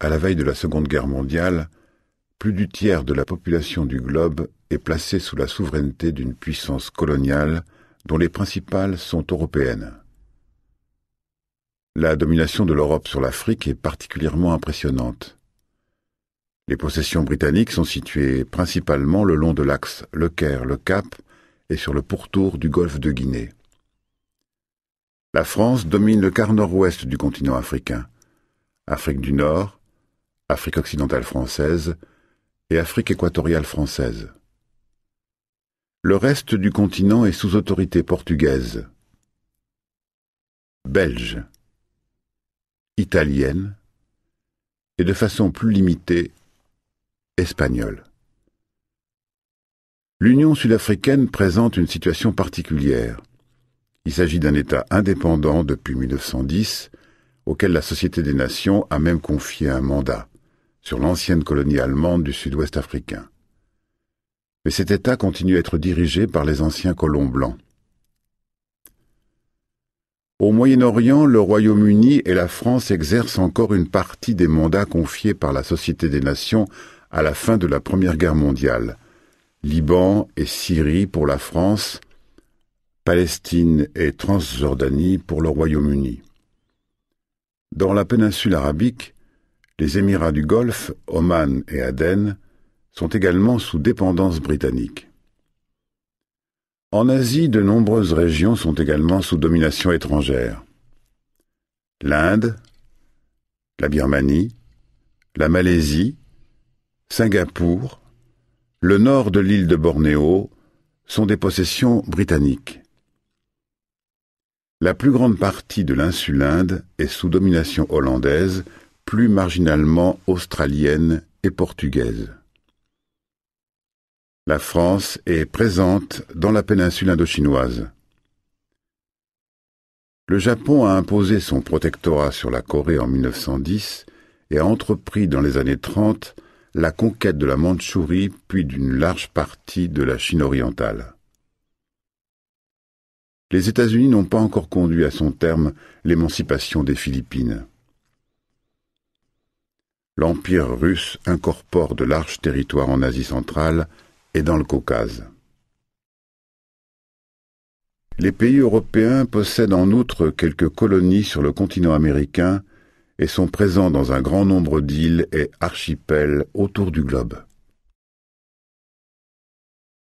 À la veille de la Seconde Guerre mondiale, plus du tiers de la population du globe est placée sous la souveraineté d'une puissance coloniale dont les principales sont européennes. La domination de l'Europe sur l'Afrique est particulièrement impressionnante. Les possessions britanniques sont situées principalement le long de l'axe Le Caire-Le Cap et sur le pourtour du golfe de Guinée. La France domine le quart nord-ouest du continent africain, Afrique du Nord, Afrique occidentale française et Afrique équatoriale française. Le reste du continent est sous autorité portugaise, belge, italienne et de façon plus limitée espagnole. L'Union sud-africaine présente une situation particulière. Il s'agit d'un État indépendant depuis 1910 auquel la Société des Nations a même confié un mandat sur l'ancienne colonie allemande du sud-ouest africain. Mais cet État continue à être dirigé par les anciens colons blancs. Au Moyen-Orient, le Royaume-Uni et la France exercent encore une partie des mandats confiés par la Société des Nations à la fin de la Première Guerre mondiale. Liban et Syrie pour la France, Palestine et Transjordanie pour le Royaume-Uni. Dans la péninsule arabique, les Émirats du Golfe, Oman et Aden sont également sous dépendance britannique. En Asie, de nombreuses régions sont également sous domination étrangère. L'Inde, la Birmanie, la Malaisie, Singapour, le nord de l'île de Bornéo sont des possessions britanniques. La plus grande partie de l'insule Inde est sous domination hollandaise plus marginalement australienne et portugaise. La France est présente dans la péninsule indochinoise. Le Japon a imposé son protectorat sur la Corée en 1910 et a entrepris dans les années 30 la conquête de la Mandchourie puis d'une large partie de la Chine orientale. Les États-Unis n'ont pas encore conduit à son terme l'émancipation des Philippines l'Empire russe incorpore de larges territoires en Asie centrale et dans le Caucase. Les pays européens possèdent en outre quelques colonies sur le continent américain et sont présents dans un grand nombre d'îles et archipels autour du globe.